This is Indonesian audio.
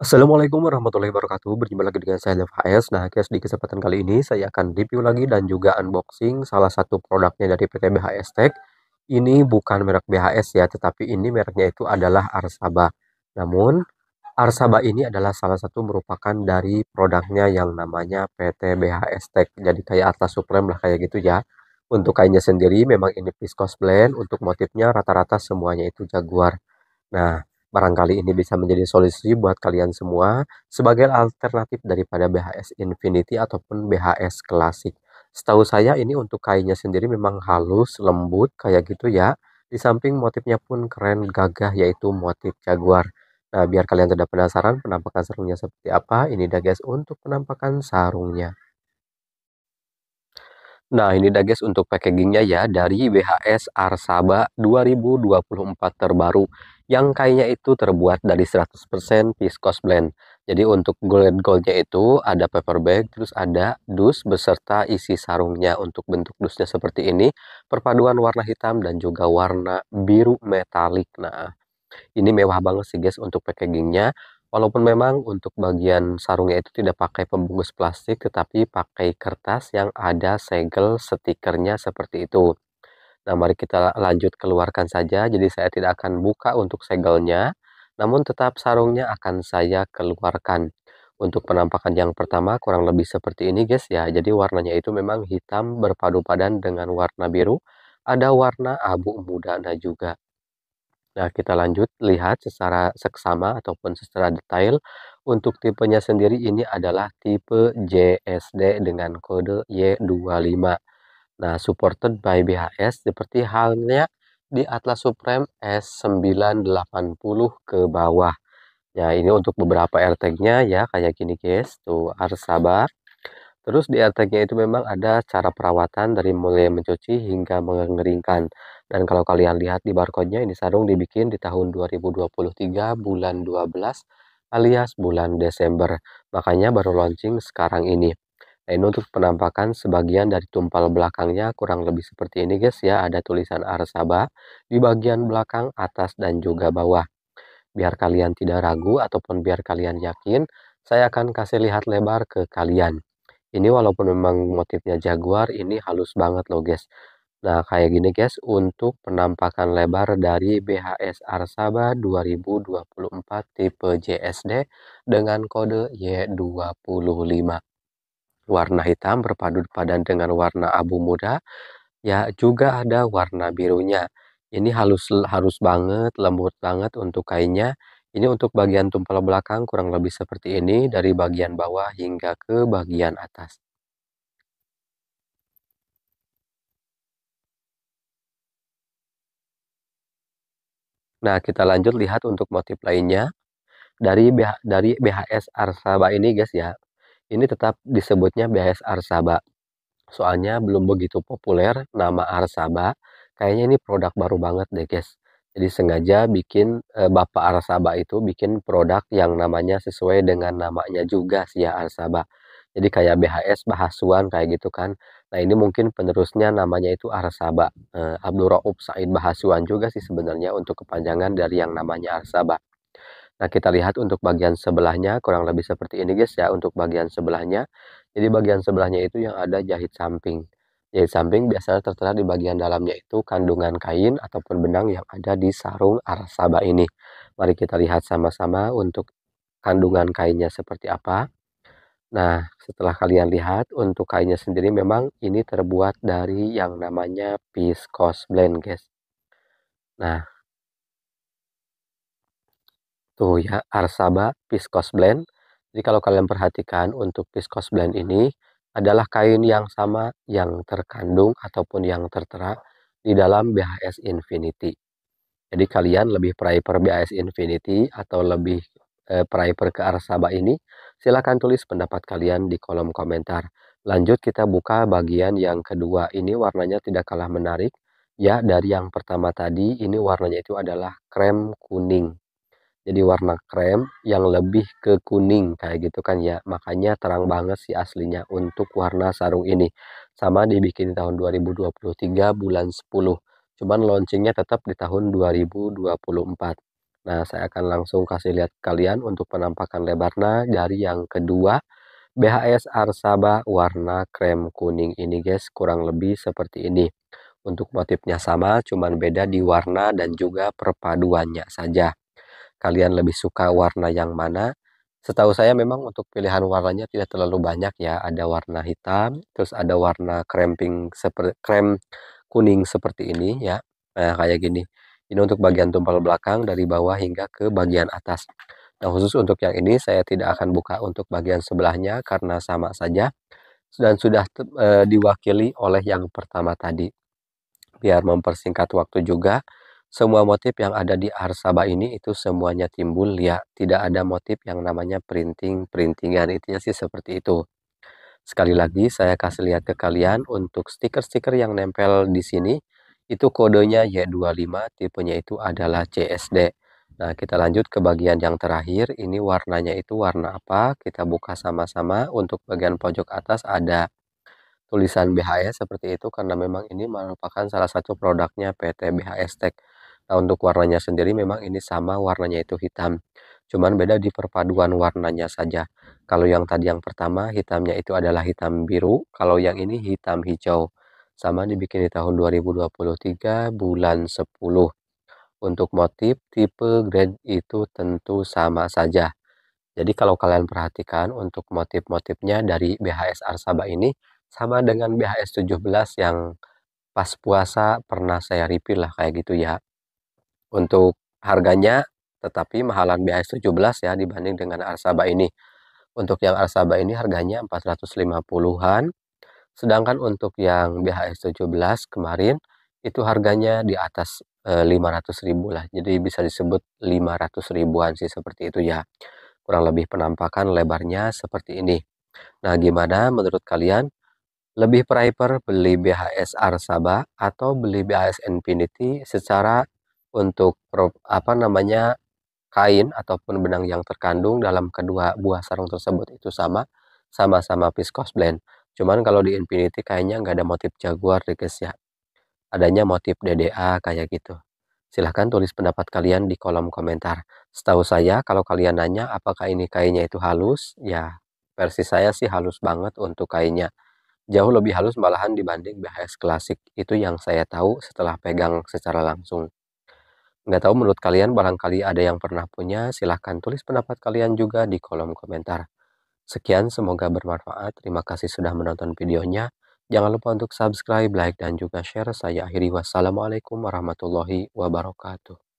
Assalamualaikum warahmatullahi wabarakatuh. Berjumpa lagi dengan saya LFHS. HS. Nah, guys, di kesempatan kali ini saya akan review lagi dan juga unboxing salah satu produknya dari PT BHS Tech. Ini bukan merek BHS ya, tetapi ini mereknya itu adalah Arsaba. Namun, Arsaba ini adalah salah satu merupakan dari produknya yang namanya PT BHS Tech. Jadi kayak atas supreme lah kayak gitu ya. Untuk kainnya sendiri memang ini viscose blend, untuk motifnya rata-rata semuanya itu jaguar. Nah, Barangkali ini bisa menjadi solusi buat kalian semua sebagai alternatif daripada BHS Infinity ataupun BHS klasik. Setahu saya ini untuk kainnya sendiri memang halus, lembut kayak gitu ya. Di samping motifnya pun keren gagah yaitu motif jaguar. Nah, biar kalian tidak penasaran penampakan sarungnya seperti apa, ini dah guys untuk penampakan sarungnya. Nah, ini dah guys untuk packagingnya ya dari BHS Arsaba 2024 terbaru yang kayaknya itu terbuat dari 100% viscose blend. Jadi untuk gold-goldnya itu ada paper bag, terus ada dus beserta isi sarungnya untuk bentuk dusnya seperti ini, perpaduan warna hitam dan juga warna biru metalik. Nah, ini mewah banget sih guys untuk packagingnya. Walaupun memang untuk bagian sarungnya itu tidak pakai pembungkus plastik, tetapi pakai kertas yang ada segel stikernya seperti itu. Nah, mari kita lanjut keluarkan saja. Jadi saya tidak akan buka untuk segelnya, namun tetap sarungnya akan saya keluarkan. Untuk penampakan yang pertama kurang lebih seperti ini guys ya. Jadi warnanya itu memang hitam berpadu padan dengan warna biru. Ada warna abu muda juga. Nah, kita lanjut lihat secara seksama ataupun secara detail. Untuk tipenya sendiri ini adalah tipe JSD dengan kode Y25. Nah, supported by BHS seperti halnya di Atlas Supreme S980 ke bawah. Ya, ini untuk beberapa AirTag-nya ya, kayak gini guys. Tuh, harus sabar. Terus di AirTag-nya itu memang ada cara perawatan dari mulai mencuci hingga mengeringkan. Dan kalau kalian lihat di barcode-nya, ini sarung dibikin di tahun 2023 bulan 12 alias bulan Desember. Makanya baru launching sekarang ini. Nah ini untuk penampakan sebagian dari tumpal belakangnya kurang lebih seperti ini guys ya. Ada tulisan Arsaba di bagian belakang, atas, dan juga bawah. Biar kalian tidak ragu ataupun biar kalian yakin, saya akan kasih lihat lebar ke kalian. Ini walaupun memang motifnya jaguar, ini halus banget loh guys. Nah, kayak gini guys, untuk penampakan lebar dari BHS Arsaba 2024 tipe JSD dengan kode Y25. Warna hitam berpadu padan dengan warna abu muda, ya juga ada warna birunya. Ini halus harus banget, lembut banget untuk kainnya. Ini untuk bagian tumpal belakang kurang lebih seperti ini dari bagian bawah hingga ke bagian atas. Nah, kita lanjut lihat untuk motif lainnya. Dari BH, dari BHS Arsaba ini guys ya. Ini tetap disebutnya BHS Arsaba. Soalnya belum begitu populer nama Arsaba. Kayaknya ini produk baru banget deh guys. Jadi sengaja bikin e, Bapak Arsaba itu bikin produk yang namanya sesuai dengan namanya juga sih ya Arsaba jadi kayak BHS Bahasuan kayak gitu kan nah ini mungkin penerusnya namanya itu Arsaba eh, Abdul Raub Said Bahasuan juga sih sebenarnya untuk kepanjangan dari yang namanya Arsaba nah kita lihat untuk bagian sebelahnya kurang lebih seperti ini guys ya untuk bagian sebelahnya jadi bagian sebelahnya itu yang ada jahit samping jahit samping biasanya tertera di bagian dalamnya itu kandungan kain ataupun benang yang ada di sarung Arsaba ini mari kita lihat sama-sama untuk kandungan kainnya seperti apa Nah, setelah kalian lihat untuk kainnya sendiri memang ini terbuat dari yang namanya viscose blend, guys. Nah, tuh ya Arsaba viscose blend. Jadi kalau kalian perhatikan untuk viscose blend ini adalah kain yang sama yang terkandung ataupun yang tertera di dalam BHS Infinity. Jadi kalian lebih prefer BHS Infinity atau lebih eh, Priper ke arah Sabah ini, silahkan tulis pendapat kalian di kolom komentar. Lanjut kita buka bagian yang kedua. Ini warnanya tidak kalah menarik. Ya, dari yang pertama tadi, ini warnanya itu adalah krem kuning. Jadi warna krem yang lebih ke kuning kayak gitu kan ya. Makanya terang banget sih aslinya untuk warna sarung ini. Sama dibikin tahun 2023 bulan 10 cuman launchingnya tetap di tahun 2024. Nah, saya akan langsung kasih lihat kalian untuk penampakan lebarnya jari yang kedua. BHS Arsaba warna krem kuning ini guys, kurang lebih seperti ini. Untuk motifnya sama, cuman beda di warna dan juga perpaduannya saja. Kalian lebih suka warna yang mana? Setahu saya memang untuk pilihan warnanya tidak terlalu banyak ya. Ada warna hitam, terus ada warna krem pink seperti krem kuning seperti ini ya. Nah, kayak gini. Ini untuk bagian tumpal belakang dari bawah hingga ke bagian atas. Nah khusus untuk yang ini saya tidak akan buka untuk bagian sebelahnya karena sama saja dan sudah e, diwakili oleh yang pertama tadi. Biar mempersingkat waktu juga, semua motif yang ada di Arsaba ini itu semuanya timbul ya, tidak ada motif yang namanya printing-printingan, intinya sih seperti itu. Sekali lagi saya kasih lihat ke kalian untuk stiker-stiker yang nempel di sini, itu kodenya Y25, tipenya itu adalah CSD. Nah, kita lanjut ke bagian yang terakhir. Ini warnanya itu warna apa? Kita buka sama-sama. Untuk bagian pojok atas ada tulisan BHS seperti itu karena memang ini merupakan salah satu produknya PT BHS Tech. Nah, untuk warnanya sendiri memang ini sama warnanya itu hitam. Cuman beda di perpaduan warnanya saja. Kalau yang tadi yang pertama hitamnya itu adalah hitam biru, kalau yang ini hitam hijau sama dibikin di tahun 2023 bulan 10 untuk motif tipe grade itu tentu sama saja jadi kalau kalian perhatikan untuk motif-motifnya dari BHS Arsaba ini sama dengan BHS 17 yang pas puasa pernah saya review lah kayak gitu ya untuk harganya tetapi mahalan BHS 17 ya dibanding dengan Arsaba ini untuk yang Arsaba ini harganya 450-an Sedangkan untuk yang BHS 17 kemarin itu harganya di atas e, eh, 500 ribu lah. Jadi bisa disebut 500 ribuan sih seperti itu ya. Kurang lebih penampakan lebarnya seperti ini. Nah gimana menurut kalian? Lebih prefer beli BHS Arsaba atau beli BHS Infinity secara untuk apa namanya kain ataupun benang yang terkandung dalam kedua buah sarung tersebut itu sama sama-sama viskos blend Cuman kalau di Infinity kayaknya nggak ada motif Jaguar deh guys ya. Adanya motif DDA kayak gitu. Silahkan tulis pendapat kalian di kolom komentar. Setahu saya kalau kalian nanya apakah ini kainnya itu halus, ya versi saya sih halus banget untuk kainnya. Jauh lebih halus malahan dibanding BHS klasik. Itu yang saya tahu setelah pegang secara langsung. Nggak tahu menurut kalian barangkali ada yang pernah punya, silahkan tulis pendapat kalian juga di kolom komentar. Sekian, semoga bermanfaat. Terima kasih sudah menonton videonya. Jangan lupa untuk subscribe, like, dan juga share. Saya akhiri wassalamualaikum warahmatullahi wabarakatuh.